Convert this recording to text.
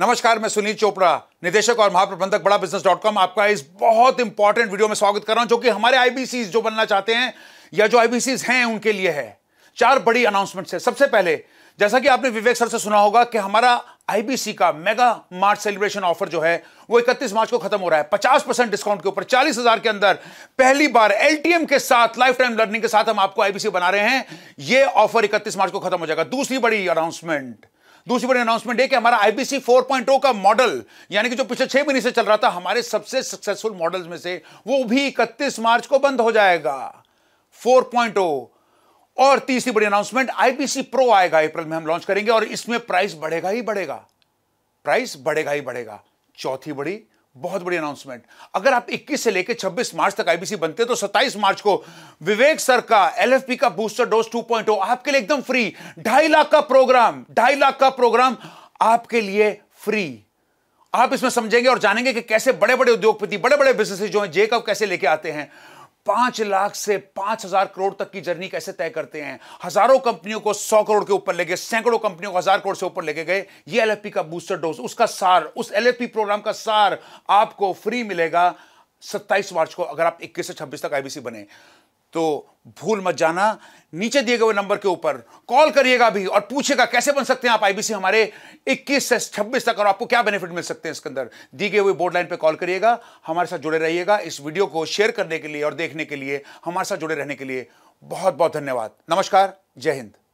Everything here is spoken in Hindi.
नमस्कार मैं सुनील चोपड़ा निदेशक और महाप्रबंधक बड़ा बिजनेस डॉट कॉम आपका इस बहुत इंपॉर्टेंट वीडियो में स्वागत कर रहा हूं जो कि हमारे आईबीसी जो बनना चाहते हैं या जो आईबीसी हैं उनके लिए है चार बड़ी अनाउंसमेंट्स है सबसे पहले जैसा कि आपने विवेक सर से सुना होगा कि हमारा आईबीसी का मेगा मार्च सेलिब्रेशन ऑफर जो है वो 31 मार्च को खत्म हो रहा है 50 परसेंट डिस्काउंट के ऊपर हजार के अंदर पहली बार एलटीएम के साथ लाइफ टाइम लर्निंग के साथ हम आपको आईबीसी बना रहे हैं ये ऑफर 31 मार्च को खत्म हो जाएगा दूसरी बड़ी अनाउंसमेंट दूसरी बड़ी अनाउंसमेंट है कि हमारा आईबीसी 4.0 का मॉडल यानी कि जो पिछले छह महीने से चल रहा था हमारे सबसे सक्सेसफुल मॉडल्स में से वो भी इकतीस मार्च को बंद हो जाएगा 4.0 और तीसरी बड़ी अनाउंसमेंट आईबीसी प्रो आएगा अप्रैल में हम लॉन्च करेंगे और इसमें प्राइस बढ़ेगा ही बढ़ेगा प्राइस बढ़ेगा ही बढ़ेगा चौथी बड़ी बहुत बड़ी अनाउंसमेंट अगर आप 21 से लेकर 26 मार्च तक आईबीसी बनते तो 27 मार्च को विवेक सर का एलएफपी का बूस्टर डोज 2.0 आपके लिए एकदम फ्री ढाई लाख का प्रोग्राम ढाई लाख का प्रोग्राम आपके लिए फ्री आप इसमें समझेंगे और जानेंगे कि कैसे बड़े बड़े उद्योगपति बड़े बड़े बिजनेस जो है जेकअप कैसे लेके आते हैं पांच लाख से पांच हजार करोड़ तक की जर्नी कैसे तय करते हैं हजारों कंपनियों को सौ करोड़ के ऊपर ले गए सैकड़ों कंपनियों को हजार करोड़ से ऊपर लेके गए ये एलएफपी का बूस्टर डोज उसका सार उस एलएफपी प्रोग्राम का सार आपको फ्री मिलेगा सत्ताईस मार्च को अगर आप इक्कीस से छब्बीस तक आईबीसी बने तो भूल मत जाना नीचे दिए गए नंबर के ऊपर कॉल करिएगा भी और पूछेगा कैसे बन सकते हैं आप आईबीसी हमारे 21 से 26 तक और आपको क्या बेनिफिट मिल सकते हैं इसके अंदर दी गई हुई बोर्ड लाइन पर कॉल करिएगा हमारे साथ जुड़े रहिएगा इस वीडियो को शेयर करने के लिए और देखने के लिए हमारे साथ जुड़े रहने के लिए बहुत बहुत धन्यवाद नमस्कार जय हिंद